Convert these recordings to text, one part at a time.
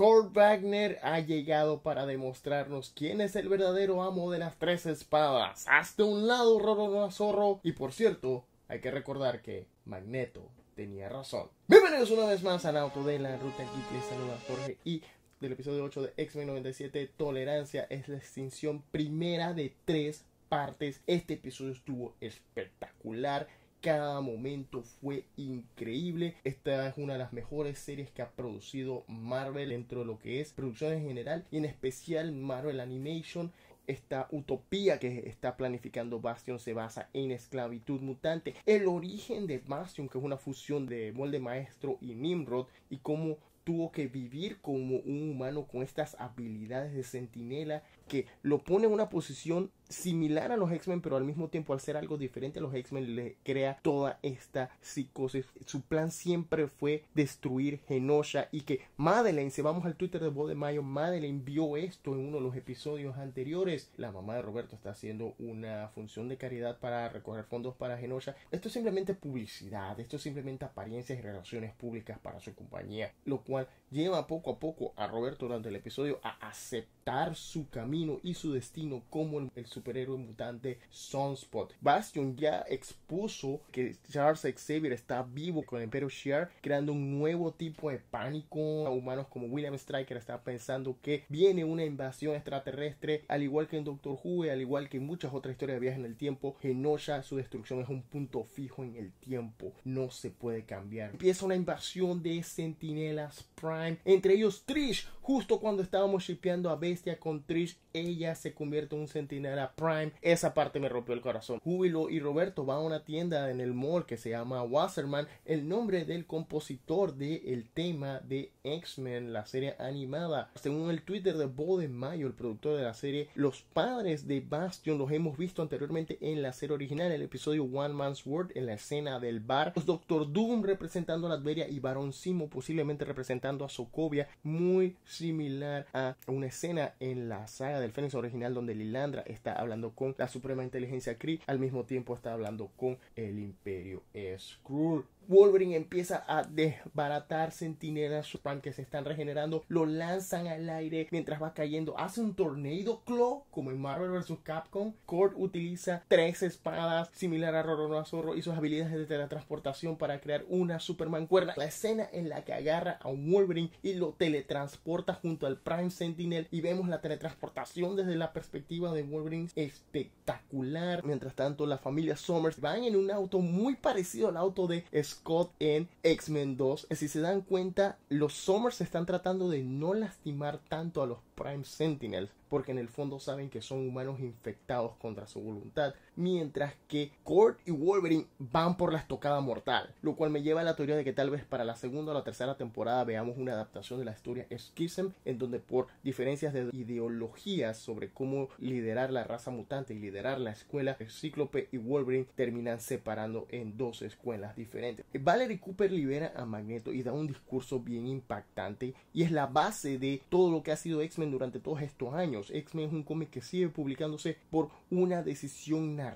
Kurt Wagner ha llegado para demostrarnos quién es el verdadero amo de las tres espadas. Hazte un lado, roro, Zorro. Y por cierto, hay que recordar que Magneto tenía razón. Bienvenidos una vez más a auto de la Ruta Geek. Les saluda Jorge y del episodio 8 de X-Men 97, Tolerancia es la extinción primera de tres partes. Este episodio estuvo espectacular cada momento fue increíble. Esta es una de las mejores series que ha producido Marvel dentro de lo que es producción en general y en especial Marvel Animation. Esta utopía que está planificando Bastion se basa en esclavitud mutante. El origen de Bastion, que es una fusión de molde maestro y Nimrod, y cómo tuvo que vivir como un humano con estas habilidades de centinela que lo pone en una posición similar a los X-Men, pero al mismo tiempo al ser algo diferente a los X-Men le crea toda esta psicosis. Su plan siempre fue destruir Genosha y que Madeleine, si vamos al Twitter de Voz de Mayo, Madeleine vio esto en uno de los episodios anteriores. La mamá de Roberto está haciendo una función de caridad para recoger fondos para Genosha. Esto es simplemente publicidad, esto es simplemente apariencias y relaciones públicas para su compañía, lo cual lleva poco a poco a Roberto durante el episodio a aceptar su camino y su destino como el, el superhéroe mutante Sunspot. Bastion ya expuso que Charles Xavier está vivo con el Imperio Shear, creando un nuevo tipo de pánico. A humanos como William Stryker están pensando que viene una invasión extraterrestre, al igual que en Doctor Who, al igual que en muchas otras historias de viajes en el tiempo. Genosha, su destrucción es un punto fijo en el tiempo, no se puede cambiar. Empieza una invasión de sentinelas Prime, entre ellos Trish. Justo cuando estábamos shipeando a Bestia con Trish, ella se convierte en un sentinela Prime, esa parte me rompió el corazón. Júbilo y Roberto van a una tienda en el mall que se llama Wasserman, el nombre del compositor de El tema de X-Men, la serie animada. Según el Twitter de Boden Mayo, el productor de la serie, los padres de Bastion los hemos visto anteriormente en la serie original, el episodio One Man's World, en la escena del bar. Doctor Doom representando a Latveria y Baron Simo posiblemente representando a Sokovia, muy similar a una escena en la saga del Fénix original donde Lilandra está hablando con la Suprema Inteligencia Kree, al mismo tiempo está hablando con el Imperio Skrull. Wolverine empieza a desbaratar sentinelas Superman que se están regenerando, lo lanzan al aire mientras va cayendo, hace un tornado claw como en Marvel vs. Capcom. Kurt utiliza tres espadas similar a Rorono Zorro y sus habilidades de teletransportación para crear una Superman cuerda. La escena en la que agarra a Wolverine y lo teletransporta junto al Prime Sentinel y vemos la teletransportación desde la perspectiva de Wolverine espectacular. Mientras tanto, la familia Summers van en un auto muy parecido al auto de Scott en X-Men 2. Si se dan cuenta, los Summers están tratando de no lastimar tanto a los Prime Sentinels, porque en el fondo saben que son humanos infectados contra su voluntad mientras que Kurt y Wolverine van por la estocada mortal, lo cual me lleva a la teoría de que tal vez para la segunda o la tercera temporada veamos una adaptación de la historia Schism, en donde por diferencias de ideologías sobre cómo liderar la raza mutante y liderar la escuela, Cíclope y Wolverine terminan separando en dos escuelas diferentes. Valerie Cooper libera a Magneto y da un discurso bien impactante y es la base de todo lo que ha sido X-Men durante todos estos años. X-Men es un cómic que sigue publicándose por una decisión narrativa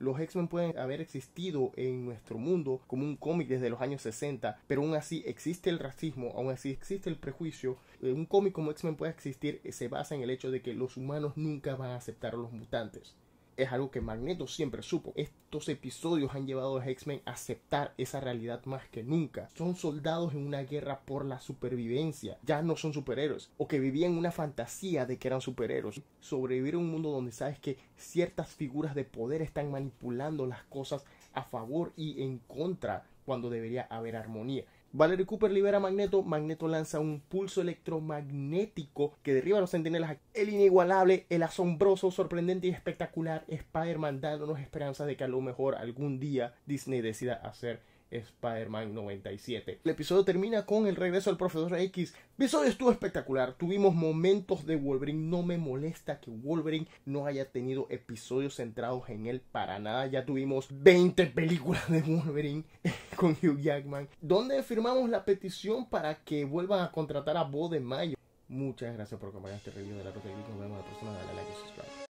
los X-Men pueden haber existido en nuestro mundo como un cómic desde los años 60, pero aún así existe el racismo, aún así existe el prejuicio. Eh, un cómic como X-Men puede existir eh, se basa en el hecho de que los humanos nunca van a aceptar a los mutantes es algo que Magneto siempre supo. Estos episodios han llevado a X-Men a aceptar esa realidad más que nunca. Son soldados en una guerra por la supervivencia. Ya no son superhéroes o que vivían una fantasía de que eran superhéroes. Sobrevivir en un mundo donde sabes que ciertas figuras de poder están manipulando las cosas a favor y en contra cuando debería haber armonía. Valerie Cooper libera Magneto, Magneto lanza un pulso electromagnético que derriba a los centinelas. El inigualable, el asombroso, sorprendente y espectacular Spider-Man dándonos esperanzas de que a lo mejor algún día Disney decida hacer Spider-Man 97. El episodio termina con el regreso del Profesor X. El episodio estuvo espectacular. Tuvimos momentos de Wolverine. No me molesta que Wolverine no haya tenido episodios centrados en él para nada. Ya tuvimos 20 películas de Wolverine con Hugh Jackman. Donde firmamos la petición para que vuelvan a contratar a Bo de Mayo. Muchas gracias por acompañar este review de la Roca Nos vemos la próxima. Dale like y suscríbete